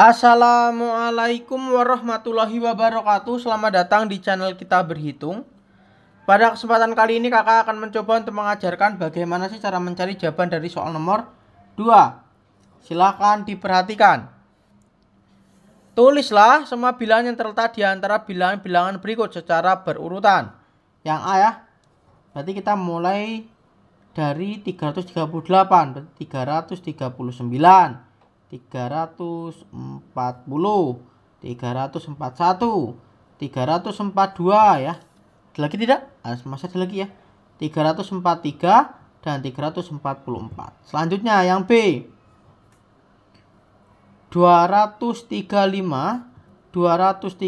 Assalamualaikum warahmatullahi wabarakatuh Selamat datang di channel kita berhitung Pada kesempatan kali ini kakak akan mencoba untuk mengajarkan bagaimana sih cara mencari jawaban dari soal nomor 2 Silahkan diperhatikan Tulislah semua bilangan yang terletak di antara bilangan-bilangan berikut secara berurutan Yang A ya Berarti kita mulai dari 338 339 340 341 342 ya ada lagi tidak ah, masih ada lagi ya 343 dan 344 selanjutnya yang B 235 236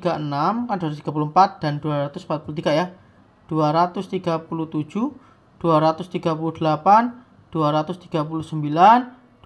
kan 234 dan 243 ya 237 238 239